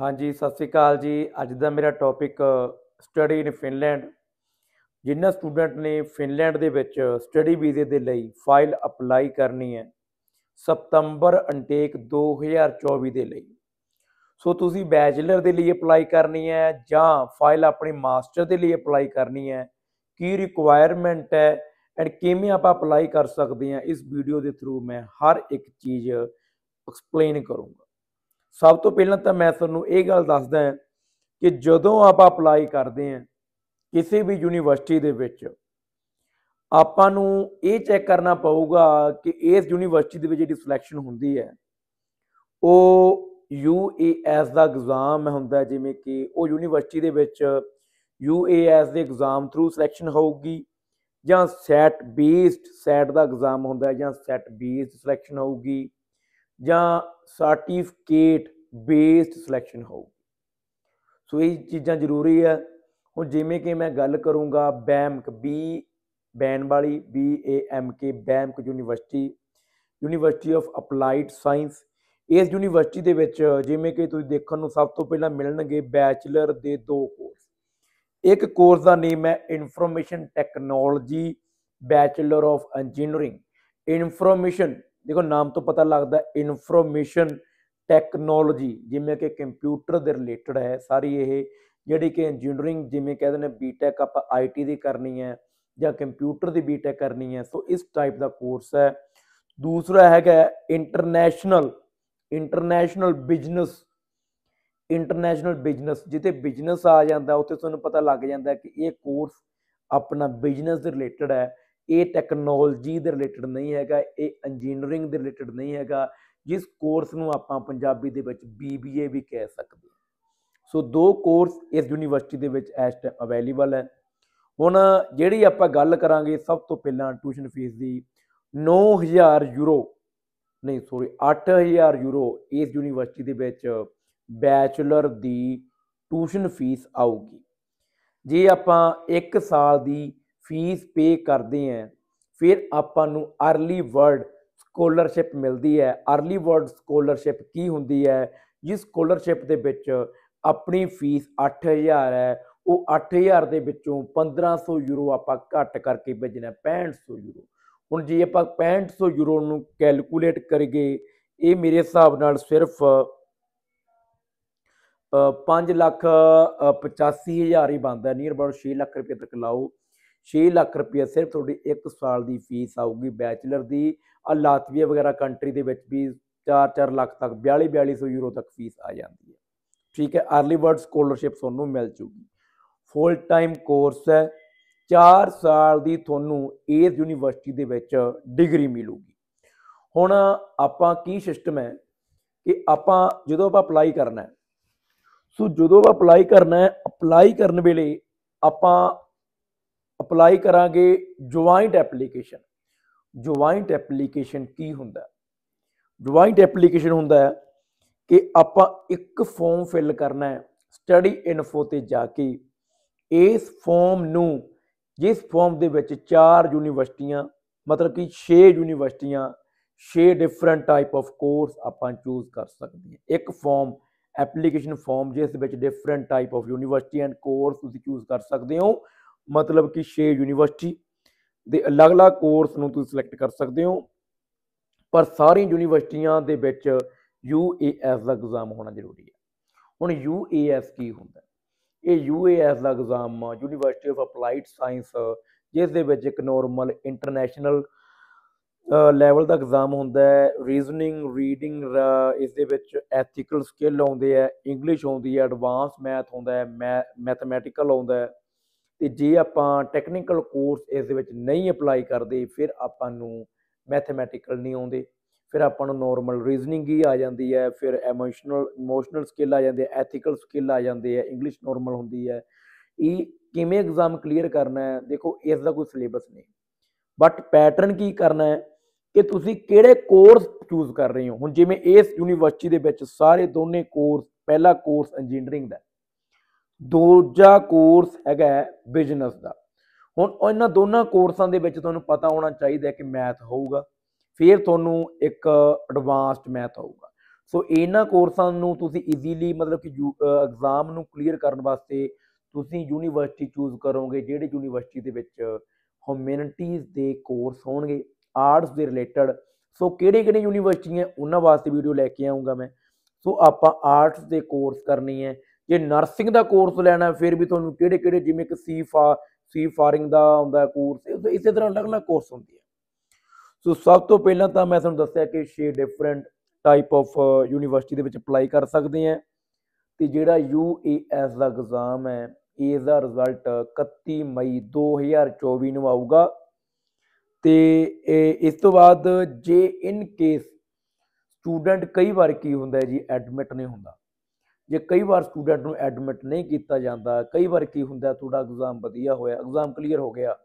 ਹਾਂਜੀ ਸਤਿ ਸ੍ਰੀ ਅਕਾਲ ਜੀ ਅੱਜ ਦਾ ਮੇਰਾ ਟੌਪਿਕ ਸਟੱਡੀ ਇਨ ਫਿਨਲੈਂਡ ਜਿੰਨਾ ਸਟੂਡੈਂਟ ਨੇ ਫਿਨਲੈਂਡ ਦੇ ਵਿੱਚ ਸਟੱਡੀ ਵੀਜ਼ੇ ਦੇ ਲਈ ਫਾਈਲ ਅਪਲਾਈ ਕਰਨੀ ਹੈ ਸਤੰਬਰ ਅਨਟੇਕ 2024 ਦੇ ਲਈ ਸੋ ਤੁਸੀਂ ਬੈਚਲਰ ਦੇ ਲਈ ਅਪਲਾਈ ਕਰਨੀ ਹੈ ਜਾਂ ਫਾਈਲ ਆਪਣੀ ਮਾਸਟਰ ਦੇ ਲਈ ਅਪਲਾਈ ਕਰਨੀ ਹੈ ਕੀ ਰਿਕੁਆਇਰਮੈਂਟ ਹੈ ਐਂਡ ਕਿਵੇਂ ਆਪਾਂ ਅਪਲਾਈ ਕਰ ਸਕਦੇ ਹਾਂ ਇਸ ਵੀਡੀਓ ਦੇ ਥਰੂ ਮੈਂ ਹਰ ਇੱਕ ਚੀਜ਼ ਐਕਸਪਲੇਨ ਕਰੂੰਗਾ ਸਭ ਤੋਂ ਪਹਿਲਾਂ ਤਾਂ ਮੈਂ ਤੁਹਾਨੂੰ ਇਹ ਗੱਲ ਦੱਸਦਾ ਹਾਂ ਕਿ ਜਦੋਂ ਆਪਾਂ ਅਪਲਾਈ ਕਰਦੇ ਹਾਂ ਕਿਸੇ ਵੀ ਯੂਨੀਵਰਸਿਟੀ ਦੇ ਵਿੱਚ ਆਪਾਂ ਨੂੰ ਇਹ ਚੈੱਕ ਕਰਨਾ ਪਊਗਾ ਕਿ ਇਸ ਯੂਨੀਵਰਸਿਟੀ ਦੇ ਵਿੱਚ ਜਿਹੜੀ ਸਿਲੈਕਸ਼ਨ ਹੁੰਦੀ ਹੈ ਉਹ UAS ਦਾ ਐਗਜ਼ਾਮ ਹੁੰਦਾ ਜਿਵੇਂ ਕਿ ਉਹ ਯੂਨੀਵਰਸਿਟੀ ਦੇ ਵਿੱਚ UAS ਦੇ ਐਗਜ਼ਾਮ ਥਰੂ ਸਿਲੈਕਸ਼ਨ ਹੋਊਗੀ ਜਾਂ ਸੈਟ ਬੇਸਡ ਸੈਟ ਦਾ ਐਗਜ਼ਾਮ ਹੁੰਦਾ ਜਾਂ ਸੈਟ ਬੇਸਡ ਸਿਲੈਕਸ਼ਨ ਹੋਊਗੀ ਜਾਂ ਸਰਟੀਫਿਕੇਟ ਬੇਸਡ ਸਿਲੈਕਸ਼ਨ ਹੋਊ ਸੋ ਇਹ ਚੀਜ਼ਾਂ ਜ਼ਰੂਰੀ ਹੈ ਹੁਣ ਜਿਵੇਂ ਕਿ ਮੈਂ ਗੱਲ ਕਰੂੰਗਾ ਬੈਮਕ ਬੀ ਬੈਨ ਵਾਲੀ ਬੀ ਏ ਐਮ ਕੇ ਬੈਮਕ university university of applied science ਇਸ ਯੂਨੀਵਰਸਿਟੀ ਦੇ ਵਿੱਚ ਜਿਵੇਂ ਕਿ ਤੁਸੀਂ ਦੇਖਣ ਨੂੰ ਸਭ ਤੋਂ ਪਹਿਲਾਂ ਮਿਲਣਗੇ ਬੈਚਲਰ ਦੇ ਦੋ ਕੋਰਸ ਇੱਕ ਕੋਰਸ ਦਾ ਨੇਮ ਹੈ information technology bachelor of engineering information ਦੇਖੋ ਨਾਮ ਤੋਂ ਪਤਾ ਲੱਗਦਾ ਇਨਫੋਰਮੇਸ਼ਨ ਟੈਕਨੋਲੋਜੀ ਜਿਵੇਂ ਕਿ ਕੰਪਿਊਟਰ ਦੇ ਰਿਲੇਟਡ ਹੈ ਸਾਰੀ ਇਹ ਜਿਹੜੀ ਕਿ ਇੰਜੀਨੀਅਰਿੰਗ ਜਿਵੇਂ ਕਹਿੰਦੇ ਨੇ ਬੀਟੈਕ ਆਪਾਂ ਆਈਟੀ ਦੀ ਕਰਨੀ ਹੈ ਜਾਂ ਕੰਪਿਊਟਰ ਦੀ ਬੀਟੈਕ ਕਰਨੀ ਹੈ ਸੋ ਇਸ ਟਾਈਪ ਦਾ ਕੋਰਸ ਹੈ ਦੂਸਰਾ ਹੈਗਾ international international business international business ਜਿੱਥੇ ਬਿਜ਼ਨਸ ਆ ਜਾਂਦਾ ਉੱਥੇ ਤੁਹਾਨੂੰ ਪਤਾ ਲੱਗ ਜਾਂਦਾ ਕਿ ਇਹ ਕੋਰਸ ਆਪਣਾ ਬਿਜ਼ਨਸ ਦੇ ਰਿਲੇਟਡ ਹੈ ਇਹ ਟੈਕਨੋਲੋਜੀ ਦੇ ਰਿਲੇਟਡ ਨਹੀਂ ਹੈਗਾ ਇਹ ਇੰਜੀਨੀਅਰਿੰਗ ਦੇ ਰਿਲੇਟਡ ਨਹੀਂ ਹੈਗਾ ਜਿਸ ਕੋਰਸ ਨੂੰ ਆਪਾਂ ਪੰਜਾਬੀ ਦੇ ਵਿੱਚ BBA ਵੀ ਕਹਿ ਸਕਦੇ ਸੋ ਦੋ ਕੋਰਸ ਇਸ ਯੂਨੀਵਰਸਿਟੀ ਦੇ ਵਿੱਚ ਐਸ ਟਾਈਮ ਅਵੇਲੇਬਲ ਹੈ ਹੁਣ ਜਿਹੜੀ ਆਪਾਂ ਗੱਲ ਕਰਾਂਗੇ ਸਭ ਤੋਂ ਪਹਿਲਾਂ ਟਿਊਸ਼ਨ ਫੀਸ ਦੀ 9000 ਯੂਰੋ ਨਹੀਂ ਸੌਰੀ 8000 ਯੂਰੋ ਇਸ ਯੂਨੀਵਰਸਿਟੀ ਦੇ ਵਿੱਚ ਬੈਚਲਰ ਦੀ ਟਿਊਸ਼ਨ ਫੀਸ ਆਊਗੀ ਜੇ ਆਪਾਂ 1 ਸਾਲ ਦੀ ਫੀਸ ਪੇ ਕਰਦੇ ਆ ਫਿਰ ਆਪਾਂ ਨੂੰ अर्ਲੀ ਵਰਡ ਸਕਾਲਰਸ਼ਿਪ ਮਿਲਦੀ ਹੈ अर्ਲੀ ਵਰਡ ਸਕਾਲਰਸ਼ਿਪ ਕੀ ਹੁੰਦੀ ਹੈ ਜਿਸ ਸਕਾਲਰਸ਼ਿਪ ਦੇ ਵਿੱਚ ਆਪਣੀ ਫੀਸ 8000 ਹੈ ਉਹ 8000 ਦੇ ਵਿੱਚੋਂ 1500 ਯੂਰੋ ਆਪਾਂ ਘੱਟ ਕਰਕੇ ਭੇਜਣਾ 6500 ਯੂਰੋ ਹੁਣ ਜੇ ਆਪਾਂ 6500 ਯੂਰੋ ਨੂੰ ਕੈਲਕੂਲੇਟ ਕਰੀਏ ਇਹ ਮੇਰੇ ਹਿਸਾਬ ਨਾਲ ਸਿਰਫ 5 ਲੱਖ 85000 ਹੀ ਬਣਦਾ ਨੀਅਰ ਅਬਾਊਟ 6 ਲੱਖ ਰੁਪਏ ਤੱਕ ਲਾਓ 6 ਲੱਖ ਰੁਪਏ ਸਿਰਫ ਤੁਹਾਡੀ 1 ਸਾਲ ਦੀ ਫੀਸ ਆਊਗੀ ਬੈਚਲਰ ਦੀ ਆ ਲਾਤਵੀਆ ਵਗੈਰਾ ਕੰਟਰੀ ਦੇ ਵਿੱਚ ਵੀ 4-4 ਲੱਖ ਤੱਕ 42-4200 ਯੂਰੋ ਤੱਕ ਫੀਸ ਆ ਜਾਂਦੀ ਹੈ ਠੀਕ ਹੈ अर्ਲੀ ਬਰਡ ਸਕਾਲਰਸ਼ਿਪ ਤੁਹਾਨੂੰ ਮਿਲ ਜੂਗੀ ਫੁੱਲ ਟਾਈਮ ਕੋਰਸ ਹੈ 4 ਸਾਲ ਦੀ ਤੁਹਾਨੂੰ ਇਸ ਯੂਨੀਵਰਸਿਟੀ ਦੇ ਵਿੱਚ ਡਿਗਰੀ ਮਿਲੂਗੀ ਹੁਣ ਆਪਾਂ ਕੀ ਸਿਸਟਮ ਹੈ ਕਿ ਆਪਾਂ ਜਦੋਂ ਆਪਾਂ ਅਪਲਾਈ ਕਰਨਾ ਹੈ ਸੋ ਜਦੋਂ ਆਪਾਂ ਅਪਲਾਈ ਕਰਨਾ ਹੈ ਅਪਲਾਈ ਕਰਨ ਵੇਲੇ ਆਪਾਂ ਅਪਲਾਈ ਕਰਾਂਗੇ ਜੁਆਇੰਟ ਐਪਲੀਕੇਸ਼ਨ ਜੁਆਇੰਟ ਐਪਲੀਕੇਸ਼ਨ ਕੀ ਹੁੰਦਾ ਜੁਆਇੰਟ ਐਪਲੀਕੇਸ਼ਨ ਹੁੰਦਾ ਹੈ ਕਿ ਆਪਾਂ ਇੱਕ ਫਾਰਮ ਫਿਲ ਕਰਨਾ ਹੈ ਸਟੱਡੀ ਇਨਫੋ ਤੇ ਜਾ ਕੇ ਇਸ ਫਾਰਮ ਨੂੰ ਜਿਸ ਫਾਰਮ ਦੇ ਵਿੱਚ ਚਾਰ ਯੂਨੀਵਰਸਿਟੀਆਂ ਮਤਲਬ ਕਿ 6 ਯੂਨੀਵਰਸਿਟੀਆਂ 6 ਡਿਫਰੈਂਟ ਟਾਈਪ ਆਫ ਕੋਰਸ ਆਪਾਂ ਚੂਜ਼ ਕਰ ਸਕਦੇ ਹਾਂ ਇੱਕ ਫਾਰਮ ਐਪਲੀਕੇਸ਼ਨ ਫਾਰਮ ਜਿਸ ਵਿੱਚ different type of university and course ਤੁਸੀਂ ਚੂਜ਼ ਕਰ ਸਕਦੇ ਹੋ ਮਤਲਬ ਕਿ 6 ਯੂਨੀਵਰਸਿਟੀ ਦੇ ਅਲੱਗ-ਅਲੱਗ ਕੋਰਸ ਨੂੰ ਤੁਸੀਂ ਸਿਲੈਕਟ ਕਰ ਸਕਦੇ ਹੋ ਪਰ ਸਾਰੀਆਂ ਯੂਨੀਵਰਸਿਟੀਆਂ ਦੇ ਵਿੱਚ UAS ਦਾ ਐਗਜ਼ਾਮ ਹੋਣਾ ਜ਼ਰੂਰੀ ਹੈ ਹੁਣ UAS ਕੀ ਹੁੰਦਾ ਇਹ UAS ਦਾ exam university of applied science ਜਿਸ ਦੇ ਵਿੱਚ ਇੱਕ ਨੋਰਮਲ ਇੰਟਰਨੈਸ਼ਨਲ ਲੈਵਲ ਦਾ ਐਗਜ਼ਾਮ ਹੁੰਦਾ ਹੈ ਰੀਜ਼ਨਿੰਗ ਰੀਡਿੰਗ ਇਸ ਦੇ ਵਿੱਚ ਐਥੀਕਲ ਸਕਿੱਲ ਆਉਂਦੇ ਆ ਇੰਗਲਿਸ਼ ਆਉਂਦੀ ਹੈ ਐਡਵਾਂਸ ਮੈਥ ਹੁੰਦਾ ਹੈ ਮੈਥਮੈਟਿਕਲ ਆਉਂਦਾ ਹੈ ਤੇ ਜੇ ਆਪਾਂ ਟੈਕਨੀਕਲ ਕੋਰਸ ਇਸ ਦੇ ਵਿੱਚ ਨਹੀਂ ਅਪਲਾਈ ਕਰਦੇ ਫਿਰ ਆਪਾਂ ਨੂੰ ਮੈਥਮੈਟਿਕਲ ਨਹੀਂ ਆਉਂਦੇ ਫਿਰ ਆਪਾਂ ਨੂੰ ਨਾਰਮਲ ਰੀਜ਼ਨਿੰਗ ਹੀ ਆ ਜਾਂਦੀ ਹੈ ਫਿਰ ਇਮੋਸ਼ਨਲ ਇਮੋਸ਼ਨਲ ਸਕਿੱਲ ਆ ਜਾਂਦੇ ਹੈ ਐਥੀਕਲ ਸਕਿੱਲ ਆ ਜਾਂਦੇ ਹੈ ਇੰਗਲਿਸ਼ ਨਾਰਮਲ ਹੁੰਦੀ ਹੈ ਇਹ ਕਿਵੇਂ ਐਗਜ਼ਾਮ ਕਲੀਅਰ ਕਰਨਾ ਹੈ ਦੇਖੋ ਇਸ ਦਾ ਕੋਈ ਸਿਲੇਬਸ ਨਹੀਂ ਬਟ ਪੈਟਰਨ ਕੀ ਕਰਨਾ ਹੈ ਕਿ ਤੁਸੀਂ ਕਿਹੜੇ ਕੋਰਸ ਚੂਜ਼ ਕਰ ਰਹੇ ਹੋ ਹੁਣ ਜਿਵੇਂ ਇਸ ਯੂਨੀਵਰਸਿਟੀ ਦੇ ਵਿੱਚ ਸਾਰੇ ਦੋਨੇ ਕੋਰਸ ਪਹਿਲਾ ਕੋਰਸ ਇੰਜੀਨੀਅਰਿੰਗ ਦਾ ਦੂਜਾ ਕੋਰਸ ਹੈਗਾ ਬਿਜ਼ਨਸ ਦਾ ਹੁਣ ਇਹਨਾਂ ਦੋਨਾਂ ਕੋਰਸਾਂ ਦੇ ਵਿੱਚ ਤੁਹਾਨੂੰ ਪਤਾ ਹੋਣਾ ਚਾਹੀਦਾ ਕਿ ਮੈਥ ਹੋਊਗਾ ਫਿਰ ਤੁਹਾਨੂੰ ਇੱਕ ਐਡਵਾਂਸਡ ਮੈਥ ਹੋਊਗਾ ਸੋ ਇਹਨਾਂ ਕੋਰਸਾਂ ਨੂੰ ਤੁਸੀਂ ਈਜ਼ੀਲੀ ਮਤਲਬ ਕਿ ਐਗਜ਼ਾਮ ਨੂੰ ਕਲੀਅਰ ਕਰਨ ਵਾਸਤੇ ਤੁਸੀਂ ਯੂਨੀਵਰਸਿਟੀ ਚੂਜ਼ ਕਰੋਗੇ ਜਿਹੜੀ ਯੂਨੀਵਰਸਿਟੀ ਦੇ ਵਿੱਚ ਹਿਊਮੈਨਿਟੀਜ਼ ਦੇ ਕੋਰਸ ਹੋਣਗੇ ਆਰਟਸ ਦੇ ਰਿਲੇਟਡ ਸੋ ਕਿਹੜੇ ਕਿਹੜੇ ਯੂਨੀਵਰਸਿਟੀਆਂ ਉਹਨਾਂ ਵਾਸਤੇ ਵੀਡੀਓ ਲੈ ਕੇ ਆਉਂਗਾ ਮੈਂ ਸੋ ਆਪਾਂ ਆਰਟਸ ਦੇ ਕੋਰਸ ਕਰਨੀ ਹੈ ਜੇ ਨਰਸਿੰਗ ਦਾ ਕੋਰਸ ਲੈਣਾ ਫਿਰ ਵੀ ਤੁਹਾਨੂੰ ਕਿਹੜੇ ਕਿਹੜੇ ਜਿਵੇਂ ਕਿ ਸੀ ਫਾ ਸੀ ਫਾਰਿੰਗ ਦਾ ਹੁੰਦਾ ਕੋਰਸ ਇਸੇ ਤਰ੍ਹਾਂ ਅਲੱਗ-ਅਲੱਗ ਕੋਰਸ ਹੁੰਦੇ ਆ ਸੋ ਸਭ ਤੋਂ ਪਹਿਲਾਂ ਤਾਂ ਮੈਂ ਤੁਹਾਨੂੰ ਦੱਸਿਆ ਕਿ 6 ਡਿਫਰੈਂਟ ਟਾਈਪ ਆਫ ਯੂਨੀਵਰਸਿਟੀ ਦੇ ਵਿੱਚ ਅਪਲਾਈ ਕਰ ਸਕਦੇ ਆ ਤੇ ਜਿਹੜਾ ਯੂਏਐਸ ਦਾ ਐਗਜ਼ਾਮ ਹੈ ਇਸ ਦਾ ਰਿਜ਼ਲਟ 31 ਮਈ 2024 ਨੂੰ ਆਊਗਾ ਤੇ ਇਸ ਤੋਂ ਬਾਅਦ ਜੇ ਇਨ ਕੇਸ ਸਟੂਡੈਂਟ ਕਈ ਵਾਰ ਕੀ ਹੁੰਦਾ ਜੀ ਐਡਮਿਟ ਨਹੀਂ ਹੁੰਦਾ ਜੇ ਕਈ ਵਾਰ ਸਟੂਡੈਂਟ ਨੂੰ ਐਡਮਿਟ ਨਹੀਂ ਕੀਤਾ ਜਾਂਦਾ ਕਈ ਵਾਰ ਕੀ ਹੁੰਦਾ ਤੁਹਾਡਾ ਐਗਜ਼ਾਮ ਵਧੀਆ ਹੋਇਆ ਐਗਜ਼ਾਮ ਕਲੀਅਰ ਹੋ ਗਿਆ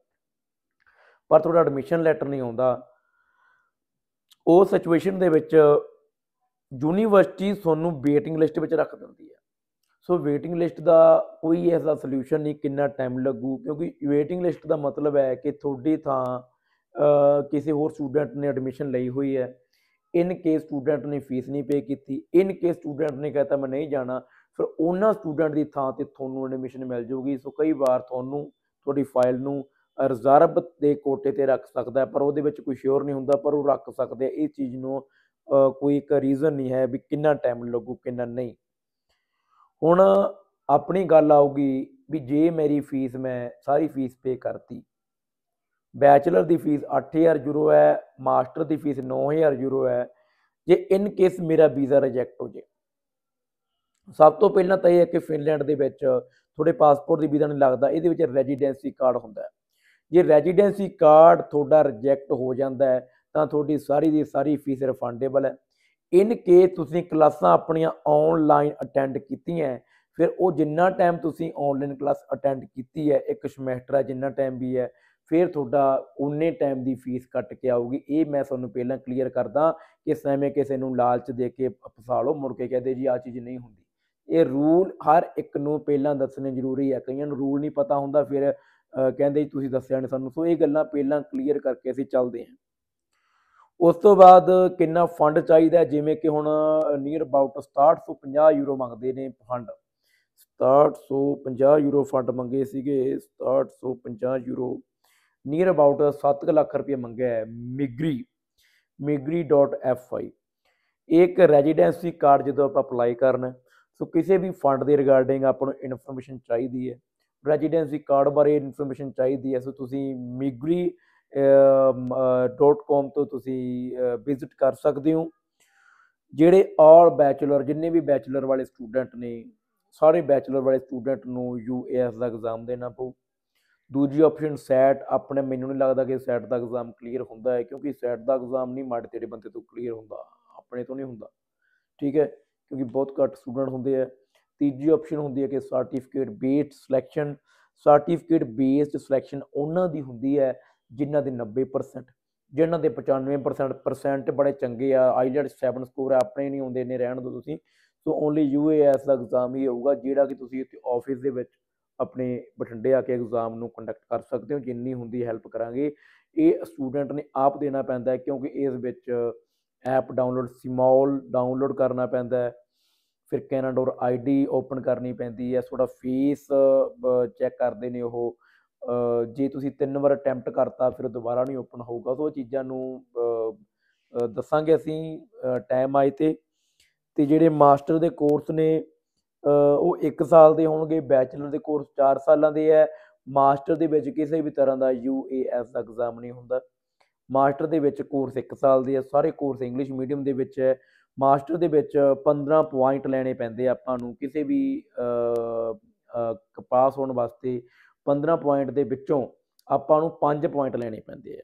ਪਰ ਤੁਹਾਡਾ ਐਡਮਿਸ਼ਨ ਲੈਟਰ ਨਹੀਂ ਆਉਂਦਾ ਉਹ ਸਿਚੁਏਸ਼ਨ ਦੇ ਵਿੱਚ ਯੂਨੀਵਰਸਿਟੀ ਤੁਹਾਨੂੰ ਵੇਟਿੰਗ ਲਿਸਟ ਵਿੱਚ ਰੱਖ ਦਿੰਦੀ ਹੈ ਸੋ ਵੇਟਿੰਗ ਲਿਸਟ ਦਾ ਕੋਈ ਐਸਾ ਸੋਲੂਸ਼ਨ ਨਹੀਂ ਕਿੰਨਾ ਟਾਈਮ ਲੱਗੂ ਕਿਉਂਕਿ ਵੇਟਿੰਗ ਲਿਸਟ ਦਾ ਮਤਲਬ ਹੈ ਕਿ ਤੁਹਾਡੀ ਥਾਂ ਕਿਸੇ ਹੋਰ ਸਟੂਡੈਂਟ ਨੇ ਐਡਮਿਸ਼ਨ ਲਈ ਹੋਈ ਹੈ ਇਨ ਕੇ ਸਟੂਡੈਂਟ ਨੇ ਫੀਸ ਨਹੀਂ ਪੇ ਕੀਤੀ ਇਨ ਕੇ ਸਟੂਡੈਂਟ ਨੇ ਕਹਤਾ ਮੈਂ ਨਹੀਂ ਜਾਣਾ ਫਿਰ ਉਹਨਾਂ ਸਟੂਡੈਂਟ ਦੀ ਥਾਂ ਤੇ ਤੁਹਾਨੂੰ ਐਡਮਿਸ਼ਨ ਮਿਲ ਜਾਊਗੀ ਸੋ ਕਈ ਵਾਰ ਤੁਹਾਨੂੰ ਤੁਹਾਡੀ ਫਾਈਲ ਨੂੰ ਰਿਜ਼ਰਵ ਦੇ ਕੋਟੇ ਤੇ ਰੱਖ ਸਕਦਾ ਪਰ ਉਹਦੇ ਵਿੱਚ ਕੋਈ ਸ਼ੋਰ ਨਹੀਂ ਹੁੰਦਾ ਪਰ ਉਹ ਰੱਖ ਸਕਦੇ ਆ ਇਹ ਚੀਜ਼ ਨੂੰ ਕੋਈ ਇੱਕ ਰੀਜ਼ਨ ਨਹੀਂ ਹੈ ਵੀ ਕਿੰਨਾ ਟਾਈਮ ਲੱਗੂ ਕਿੰਨਾ ਨਹੀਂ ਹੁਣ ਆਪਣੀ ਗੱਲ ਆਊਗੀ ਵੀ ਜੇ ਮੇਰੀ ਫੀਸ ਮੈਂ ਸਾਰੀ ਫੀਸ ਪੇ ਕਰਤੀ ਬੈਚਲਰ ਦੀ ਫੀਸ 8000 ਯੂਰੋ ਹੈ ਮਾਸਟਰ ਦੀ ਫੀਸ 9000 ਯੂਰੋ ਹੈ ਜੇ ਇਨ ਕੇਸ ਮੇਰਾ ਵੀਜ਼ਾ ਰਿਜੈਕਟ ਹੋ ਜੇ ਸਭ ਤੋਂ ਪਹਿਲਾਂ ਤਾਂ ਇਹ ਹੈ ਕਿ ਫਿਨਲੈਂਡ ਦੇ ਵਿੱਚ ਤੁਹਾਡੇ ਪਾਸਪੋਰਟ ਦੀ ਵੀਜ਼ਾ ਨਹੀਂ ਲੱਗਦਾ ਇਹਦੇ ਵਿੱਚ ਰੈਜ਼ੀਡੈਂਸੀ ਕਾਰਡ ਹੁੰਦਾ ਹੈ ਜੇ ਰੈਜ਼ੀਡੈਂਸੀ ਕਾਰਡ ਤੁਹਾਡਾ ਰਿਜੈਕਟ ਹੋ ਜਾਂਦਾ ਹੈ ਤਾਂ ਤੁਹਾਡੀ ਸਾਰੀ ਦੀ ਸਾਰੀ ਫੀਸ ਰਿਫੰਡੇਬਲ ਹੈ ਇਨ ਕੇ ਤੁਸੀਂ ਕਲਾਸਾਂ ਆਪਣੀਆਂ ਆਨਲਾਈਨ ਅਟੈਂਡ ਕੀਤੀਆਂ ਫਿਰ ਉਹ ਜਿੰਨਾ ਟਾਈਮ ਤੁਸੀਂ ਆਨਲਾਈਨ ਕਲਾਸ ਅਟੈਂਡ ਕੀਤੀ ਹੈ ਇੱਕ ਸਮੈਸਟਰ ਹੈ ਜਿੰਨਾ ਟਾਈਮ ਵੀ ਹੈ ਫਿਰ ਤੁਹਾਡਾ ਉਨੇ ਟਾਈਮ ਦੀ ਫੀਸ ਕੱਟ ਕੇ ਆਊਗੀ ਇਹ ਮੈਂ ਤੁਹਾਨੂੰ ਪਹਿਲਾਂ ਕਲੀਅਰ ਕਰਦਾ ਕਿ ਐਵੇਂ ਕਿਸੇ ਨੂੰ ਲਾਲਚ ਦੇ ਕੇ ਫਸਾ ਲਓ ਮੁੜ ਕੇ ਕਹਦੇ ਜੀ ਆ ਚੀਜ਼ ਨਹੀਂ ਹੁੰਦੀ ਇਹ ਰੂਲ ਹਰ ਇੱਕ ਨੂੰ ਪਹਿਲਾਂ ਦੱਸਣੇ ਜ਼ਰੂਰੀ ਹੈ ਕਈਆਂ ਨੂੰ ਰੂਲ ਨਹੀਂ ਪਤਾ ਹੁੰਦਾ ਫਿਰ ਕਹਿੰਦੇ ਜੀ ਤੁਸੀਂ ਦੱਸਿਆ ਨਹੀਂ ਸਾਨੂੰ ਸੋ ਇਹ ਗੱਲਾਂ ਪਹਿਲਾਂ ਕਲੀਅਰ ਕਰਕੇ ਅਸੀਂ ਚੱਲਦੇ ਹਾਂ ਉਸ ਤੋਂ ਬਾਅਦ ਕਿੰਨਾ ਫੰਡ ਚਾਹੀਦਾ ਜਿਵੇਂ ਕਿ ਹੁਣ ਨੀਅਰ ਅਬਾਊਟ 6750 ਯੂਰੋ ਮੰਗਦੇ ਨੇ ਫੰਡ 6750 ਯੂਰੋ ਫੰਡ ਮੰਗੇ ਸੀਗੇ 6750 ਯੂਰੋ ਨੀਅਰ ਅਬਾਊਟ 7 ਲੱਖ ਰੁਪਏ ਮੰਗਿਆ ਹੈ ਮਿਗਰੀ migri.fi ਇੱਕ ਰੈਜ਼ੀਡੈਂਸੀ ਕਾਰਡ ਜਦੋਂ ਆਪਾਂ ਅਪਲਾਈ ਕਰਨਾ ਸੋ ਕਿਸੇ ਵੀ ਫੰਡ ਦੇ ਰਿਗਾਰਡਿੰਗ ਆਪਾਂ ਨੂੰ ਇਨਫੋਰਮੇਸ਼ਨ ਚਾਹੀਦੀ ਹੈ ਰੈਜ਼ੀਡੈਂਸੀ ਕਾਰਡ ਬਾਰੇ ਇਨਫੋਰਮੇਸ਼ਨ ਚਾਹੀਦੀ ਹੈ ਸੋ ਤੁਸੀਂ migri.com ਤੋਂ ਤੁਸੀਂ ਵਿਜ਼ਿਟ ਕਰ ਸਕਦੇ ਹੋ ਜਿਹੜੇ ਆਲ ਬੈਚਲਰ ਜਿੰਨੇ ਵੀ ਬੈਚਲਰ ਵਾਲੇ ਸਟੂਡੈਂਟ ਨੇ ਸਾਰੇ ਬੈਚਲਰ ਵਾਲੇ ਸਟੂਡੈਂਟ ਨੂੰ ਯੂਏਐਸ ਦਾ ਐਗਜ਼ਾਮ ਦੇਣਾ ਪਊ ਦੂਜੀ ਆਪਸ਼ਨ ਸੈਟ ਆਪਣੇ ਮੈਨੂੰ ਨਹੀਂ ਲੱਗਦਾ ਕਿ ਸੈਟ ਦਾ ਐਗਜ਼ਾਮ ਕਲੀਅਰ ਹੁੰਦਾ ਹੈ ਕਿਉਂਕਿ ਸੈਟ ਦਾ ਐਗਜ਼ਾਮ ਨਹੀਂ ਮਾੜੇ ਤੇਰੇ ਬੰਦੇ ਤੋਂ ਕਲੀਅਰ ਹੁੰਦਾ ਆਪਣੇ ਤੋਂ ਨਹੀਂ ਹੁੰਦਾ ਠੀਕ ਹੈ ਕਿਉਂਕਿ ਬਹੁਤ ਘੱਟ ਸਟੂਡੈਂਟ ਹੁੰਦੇ ਆ ਤੀਜੀ ਆਪਸ਼ਨ ਹੁੰਦੀ ਹੈ ਕਿ certificate based selection certificate based selection ਉਹਨਾਂ ਦੀ ਹੁੰਦੀ ਹੈ ਜਿਨ੍ਹਾਂ ਦੇ 90% ਜਿਨ੍ਹਾਂ ਦੇ 95% ਪਰਸੈਂਟ ਬੜੇ ਚੰਗੇ ਆ ਆਈਲੈਟਸ 7 ਸਕੋਰ ਆਪਣੇ ਨਹੀਂ ਹੁੰਦੇ ਨੇ ਰਹਿਣ ਦੋ ਤੁਸੀਂ ਸੋ ਓਨਲੀ ਯੂਏਐਸ ਦਾ ਐਗਜ਼ਾਮ ਹੀ ਹੋਊਗਾ ਜਿਹੜਾ ਕਿ ਤੁਸੀਂ ਇੱਥੇ ਆਫਿਸ ਦੇ ਵਿੱਚ ਆਪਣੇ ਬਠਿੰਡੇ ਆ ਕੇ ਐਗਜ਼ਾਮ ਨੂੰ ਕੰਡਕਟ ਕਰ ਸਕਦੇ ਹੋ ਜਿੰਨੀ ਹੁੰਦੀ ਹੈਲਪ ਕਰਾਂਗੇ ਇਹ ਸਟੂਡੈਂਟ ਨੇ ਆਪ ਦੇਣਾ ਪੈਂਦਾ ਕਿਉਂਕਿ ਇਸ ਵਿੱਚ ਐਪ ਡਾਊਨਲੋਡ ਸਿਮੋਲ ਡਾਊਨਲੋਡ ਕਰਨਾ ਪੈਂਦਾ ਹੈ ਫਿਰ ਕੈਨਡੋਰ ਆਈਡੀ ਓਪਨ ਕਰਨੀ ਪੈਂਦੀ ਹੈ ਤੁਹਾਡਾ ਫੀਸ ਚੈੱਕ ਕਰਦੇ ਨੇ ਉਹ ਜੇ ਤੁਸੀਂ ਤਿੰਨ ਵਾਰ ਅਟੈਂਪਟ ਕਰਤਾ ਫਿਰ ਦੁਬਾਰਾ ਨਹੀਂ ਓਪਨ ਹੋਊਗਾ ਸੋ ਚੀਜ਼ਾਂ ਨੂੰ ਦੱਸਾਂਗੇ ਅਸੀਂ ਟਾਈਮ ਆਏ ਤੇ ਤੇ ਜਿਹੜੇ ਮਾਸਟਰ ਦੇ ਕੋਰਸ ਨੇ ਉਹ 1 ਸਾਲ ਦੇ ਹੋਣਗੇ ਬੈਚਲਰ ਦੇ ਕੋਰਸ 4 ਸਾਲਾਂ ਦੇ ਹੈ ਮਾਸਟਰ ਦੇ ਵਿੱਚ ਕਿਸੇ ਵੀ ਤਰ੍ਹਾਂ ਦਾ ਯੂਏਐਸ ਦਾ ਐਗਜ਼ਾਮ ਨਹੀਂ ਹੁੰਦਾ ਮਾਸਟਰ ਦੇ ਵਿੱਚ ਕੋਰਸ 1 ਸਾਲ ਦੇ ਹੈ ਸਾਰੇ ਕੋਰਸ ਇੰਗਲਿਸ਼ ਮੀਡੀਅਮ ਦੇ ਵਿੱਚ ਹੈ ਮਾਸਟਰ ਦੇ ਵਿੱਚ 15 ਪੁਆਇੰਟ ਲੈਣੇ ਪੈਂਦੇ ਆਪਾਂ ਨੂੰ ਕਿਸੇ ਵੀ ਪਾਸ ਹੋਣ ਵਾਸਤੇ 15 ਪੁਆਇੰਟ ਦੇ ਵਿੱਚੋਂ ਆਪਾਂ ਨੂੰ 5 ਪੁਆਇੰਟ ਲੈਣੇ ਪੈਂਦੇ ਆ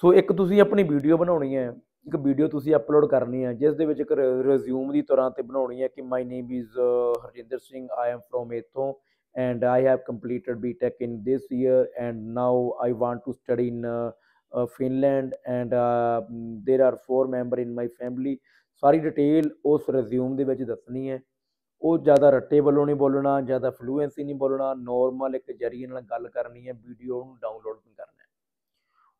ਸੋ ਇੱਕ ਤੁਸੀਂ ਆਪਣੀ ਵੀਡੀਓ ਬਣਾਉਣੀ ਹੈ ਇੱਕ ਵੀਡੀਓ ਤੁਸੀਂ ਅਪਲੋਡ ਕਰਨੀ ਹੈ ਜਿਸ ਦੇ ਵਿੱਚ ਇੱਕ ਰਿਜ਼ਿਊਮ ਦੀ ਤਰ੍ਹਾਂ ਤੇ ਬਣਾਉਣੀ ਹੈ ਕਿ my name is Harjinder Singh I am from ਇਥੋਂ and I have completed BTech in this year and now I want to study in Finland and there are uh, member in my family ਸਾਰੀ detail ਉਸ resume ਦੇ ਵਿੱਚ ਦੱਸਣੀ ਹੈ ਉਹ ਜ਼ਿਆਦਾ ਰੱਟੇ ਵੱਲੋਂ ਨਹੀਂ ਬੋਲਣਾ ਜ਼ਿਆਦਾ ਫਲੂਐਂਸੀ ਨਹੀਂ ਬੋਲਣਾ ਨਾਰਮਲ ਇੱਕ ਜਰੀਏ ਨਾਲ ਗੱਲ ਕਰਨੀ ਹੈ ਵੀਡੀਓ ਨੂੰ ਡਾਊਨਲੋਡ ਕਰਨਾ ਹੈ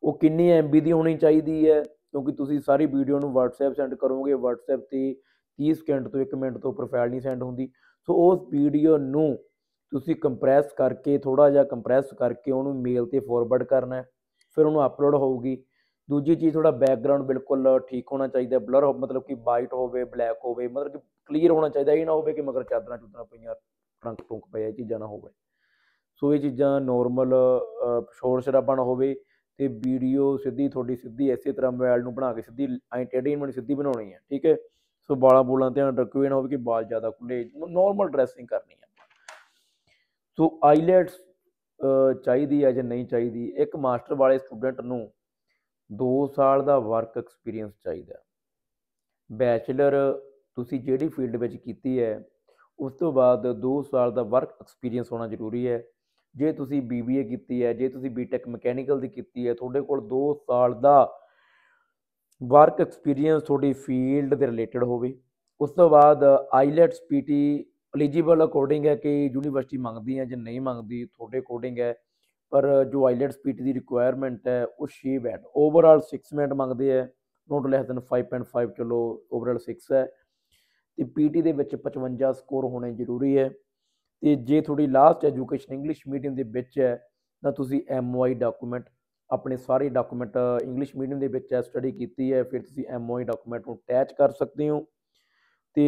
ਉਹ ਕਿੰਨੀ ਐਮਬੀ ਦੀ ਹੋਣੀ ਚਾਹੀਦੀ ਹੈ ਕਿਉਂਕਿ ਤੁਸੀਂ ਸਾਰੀ ਵੀਡੀਓ ਨੂੰ WhatsApp ਸੈਂਡ ਕਰੋਗੇ WhatsApp ਤੇ 30 ਸਕਿੰਟ ਤੋਂ 1 ਮਿੰਟ ਤੋਂ ਉੱਪਰ ਫਾਈਲ ਨਹੀਂ ਸੈਂਡ ਹੁੰਦੀ ਸੋ ਉਸ ਵੀਡੀਓ ਨੂੰ ਤੁਸੀਂ ਕੰਪਰੈਸ ਕਰਕੇ ਥੋੜਾ ਜਿਹਾ ਕੰਪਰੈਸ ਕਰਕੇ ਉਹਨੂੰ ਮੇਲ ਤੇ ਫਾਰਵਰਡ ਕਰਨਾ ਫਿਰ ਉਹਨੂੰ ਅਪਲੋਡ ਹੋਊਗੀ ਦੂਜੀ ਚੀਜ਼ ਥੋੜਾ ਬੈਕਗ੍ਰਾਉਂਡ ਬਿਲਕੁਲ ਠੀਕ ਹੋਣਾ ਚਾਹੀਦਾ ਬਲਰ ਮਤਲਬ ਕਿ ਵਾਈਟ ਹੋਵੇ ਬਲੈਕ ਹੋਵੇ ਮਤਲਬ ਕਿ ਕਲੀਅਰ ਹੋਣਾ ਚਾਹੀਦਾ ਇਹ ਨਾ ਹੋਵੇ ਕਿ ਮਗਰ ਚਾਦਰਾਂ ਚੁਦਰਾਂ ਪਈਆਂ ਟਰੰਕ ਟੁੰਕ ਪਿਆ ਇਹ ਚੀਜ਼ਾਂ ਨਾ ਹੋਵੇ ਸੋ ਇਹ ਚੀਜ਼ਾਂ ਨਾਰਮਲ ਸ਼ੋਰ ਸ਼ਰਾਬਾ ਨਾ ਹੋਵੇ ਤੇ ਵੀਡੀਓ ਸਿੱਧੀ ਤੁਹਾਡੀ ਸਿੱਧੀ ਐਸੇ ਤਰ੍ਹਾਂ ਮੋਬਾਈਲ ਨੂੰ ਬਣਾ ਕੇ ਸਿੱਧੀ ਐਂਟਰਟੇਨਮੈਂਟ ਸਿੱਧੀ ਬਣਾਉਣੀ ਹੈ ਠੀਕ ਹੈ ਸੋ ਬਾਲਾਂ ਬੋਲਾਂ ਧਿਆਨ ਰੱਖੋ ਇਹ ਨਾ ਹੋਵੇ ਕਿ ਬਾਲ ਜ਼ਿਆਦਾ ਖੁੱਲੇ ਨੋਰਮਲ ਡਰੈਸਿੰਗ ਕਰਨੀ ਹੈ ਸੋ ਆਈਲੈਟਸ ਚਾਹੀਦੀ ਹੈ ਜਾਂ ਨਹੀਂ ਚਾਹੀਦੀ ਇੱਕ ਮਾਸਟਰ ਵਾਲੇ ਸਟੂਡੈਂਟ ਨੂੰ 2 ਸਾਲ ਦਾ ਵਰਕ ਐਕਸਪੀਰੀਅੰਸ ਚਾਹੀਦਾ ਬੈਚਲਰ ਤੁਸੀਂ ਜਿਹੜੀ ਫੀਲਡ ਵਿੱਚ ਕੀਤੀ ਹੈ ਉਸ ਤੋਂ ਬਾਅਦ 2 ਸਾਲ ਦਾ ਵਰਕ ਐਕਸਪੀਰੀਅੰਸ ਹੋਣਾ ਜ਼ਰੂਰੀ ਹੈ ਜੇ ਤੁਸੀਂ ਬੀਬੀਏ ਕੀਤੀ ਹੈ ਜੇ ਤੁਸੀਂ ਬੀਟੈਕ ਮਕੈਨੀਕਲ ਦੀ ਕੀਤੀ ਹੈ ਤੁਹਾਡੇ ਕੋਲ 2 ਸਾਲ ਦਾ ਵਰਕ ਐਕਸਪੀਰੀਅੰਸ ਤੁਹਾਡੀ ਫੀਲਡ ਦੇ ਰਿਲੇਟਡ ਹੋਵੇ ਉਸ ਤੋਂ ਬਾਅਦ ਆਈਲੈਟਸ ਪੀਟੀ ਐਲੀਜੀਬਲ ਅਕੋਰਡਿੰਗ ਹੈ ਕਿ ਯੂਨੀਵਰਸਿਟੀ ਮੰਗਦੀ ਹੈ ਜਾਂ ਨਹੀਂ ਮੰਗਦੀ ਤੁਹਾਡੇ ਅਕੋਰਡਿੰਗ ਹੈ ਪਰ ਜੋ ਆਈਲੈਟਸ ਪੀਟੀ e ਦੀ ਰਿਕੁਆਇਰਮੈਂਟ ਹੈ ਉਹ 6 ਬੈਂਡ ਓਵਰਆਲ 6 ਬੈਂਡ ਮੰਗਦੇ ਹੈ ਨੋਟ ਲੈਸ ਦਨ 5.5 ਚਲੋ ਓਵਰਆਲ 6 ਹੈ ਤੇ ਪੀਟੀ ਦੇ ਵਿੱਚ 55 ਸਕੋਰ ਹੋਣੇ ਜ਼ਰੂਰੀ ਹੈ ਤੇ ਜੇ ਤੁਹਾਡੀ ਲਾਸਟ ਐਜੂਕੇਸ਼ਨ ਇੰਗਲਿਸ਼ ਮੀਡੀਅਮ ਦੇ ਵਿੱਚ ਹੈ ਤਾਂ ਤੁਸੀਂ ਐਮਓਆਈ ਡਾਕੂਮੈਂਟ ਆਪਣੇ ਸਾਰੇ ਡਾਕੂਮੈਂਟ ਇੰਗਲਿਸ਼ ਮੀਡੀਅਮ ਦੇ ਵਿੱਚ ਸਟੱਡੀ ਕੀਤੀ ਹੈ ਫਿਰ ਤੁਸੀਂ ਐਮਓਆਈ ਡਾਕੂਮੈਂਟ ਨੂੰ ਅਟੈਚ ਕਰ ਸਕਦੇ ਹੋ ਤੇ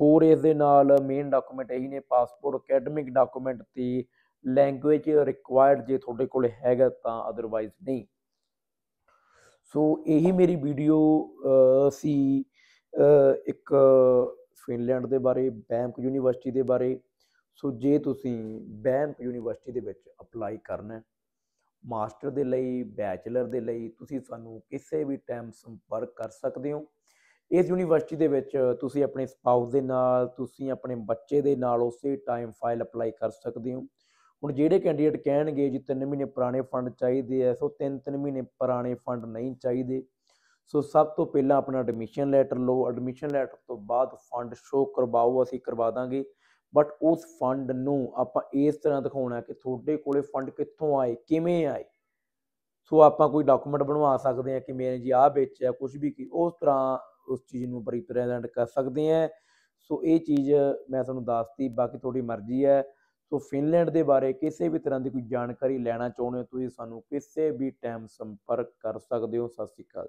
ਹੋਰ ਇਸ ਦੇ ਨਾਲ ਮੇਨ ਡਾਕੂਮੈਂਟ ਇਹੀ ਨੇ ਪਾਸਪੋਰਟ ਅਕੈਡਮਿਕ ਡਾਕੂਮੈਂਟ ਤੇ ਲੈਂਗੁਏਜ ਰਿਕੁਆਇਰਡ ਜੇ ਤੁਹਾਡੇ ਕੋਲ ਹੈਗਾ ਤਾਂ ਅਦਰਵਾਈਜ਼ ਨਹੀਂ ਸੋ ਇਹੀ ਮੇਰੀ ਵੀਡੀਓ ਸੀ ਇੱਕ ਫਿਨਲੈਂਡ ਦੇ ਬਾਰੇ ਬੈਂਕ ਯੂਨੀਵਰਸਿਟੀ ਦੇ ਬਾਰੇ ਸੋ ਜੇ ਤੁਸੀਂ ਬੈਂਪ ਯੂਨੀਵਰਸਿਟੀ ਦੇ ਵਿੱਚ ਅਪਲਾਈ ਕਰਨਾ ਹੈ ਮਾਸਟਰ ਦੇ ਲਈ ਬੈਚਲਰ ਦੇ ਲਈ ਤੁਸੀਂ ਸਾਨੂੰ ਕਿਸੇ ਵੀ ਟਾਈਮ ਸੰਪਰਕ ਕਰ ਸਕਦੇ ਹੋ ਇਸ ਯੂਨੀਵਰਸਿਟੀ ਦੇ ਵਿੱਚ ਤੁਸੀਂ ਆਪਣੇ ਸਪਾਊਸ ਦੇ ਨਾਲ ਤੁਸੀਂ ਆਪਣੇ ਬੱਚੇ ਦੇ ਨਾਲ ਉਸੇ ਟਾਈਮ ਫਾਈਲ ਅਪਲਾਈ ਕਰ ਸਕਦੇ ਹੋ ਹੁਣ ਜਿਹੜੇ ਕੈਂਡੀਡੇਟ ਕਹਿਣਗੇ ਜੀ 3 ਮਹੀਨੇ ਪੁਰਾਣੇ ਫੰਡ ਚਾਹੀਦੇ ਐ ਸੋ 3-3 ਮਹੀਨੇ ਪੁਰਾਣੇ ਫੰਡ ਨਹੀਂ ਚਾਹੀਦੇ ਸੋ ਸਭ ਤੋਂ ਪਹਿਲਾਂ ਆਪਣਾ ਐਡਮਿਸ਼ਨ ਲੈਟਰ ਲਓ ਐਡਮਿਸ਼ਨ ਲੈਟਰ ਤੋਂ ਬਾਅਦ ਫੰਡ ਸ਼ੋ ਕਰਵਾਓ ਅਸੀਂ ਕਰਵਾ ਦਾਂਗੇ ਬਟ ਉਸ ਫੰਡ ਨੂੰ ਆਪਾਂ ਇਸ ਤਰ੍ਹਾਂ ਦਿਖਾਉਣਾ ਕਿ ਤੁਹਾਡੇ ਕੋਲੇ ਫੰਡ ਕਿੱਥੋਂ ਆਏ ਕਿਵੇਂ ਆਏ ਸੋ ਆਪਾਂ ਕੋਈ ਡਾਕੂਮੈਂਟ ਬਣਵਾ ਸਕਦੇ ਹਾਂ ਕਿ ਮੇਰੇ ਜੀ ਆ ਵੇਚਿਆ ਕੁਝ ਵੀ ਕੀ ਉਸ ਤਰ੍ਹਾਂ ਉਸ ਚੀਜ਼ ਨੂੰ ਰਿਪਰੈਜ਼ੈਂਟ ਕਰ ਸਕਦੇ ਹਾਂ ਸੋ ਇਹ ਚੀਜ਼ ਮੈਂ ਤੁਹਾਨੂੰ ਦੱਸਤੀ ਬਾਕੀ ਤੁਹਾਡੀ ਮਰਜ਼ੀ ਹੈ ਸੋ ਫਿਨਲੈਂਡ ਦੇ ਬਾਰੇ ਕਿਸੇ ਵੀ ਤਰ੍ਹਾਂ ਦੀ ਕੋਈ ਜਾਣਕਾਰੀ ਲੈਣਾ ਚਾਹੁੰਦੇ ਹੋ ਤੁਸੀਂ ਸਾਨੂੰ ਕਿਸੇ ਵੀ ਟਾਈਮ ਸੰਪਰਕ ਕਰ ਸਕਦੇ ਹੋ ਸਤਿ ਸ਼੍ਰੀ ਅਕਾਲ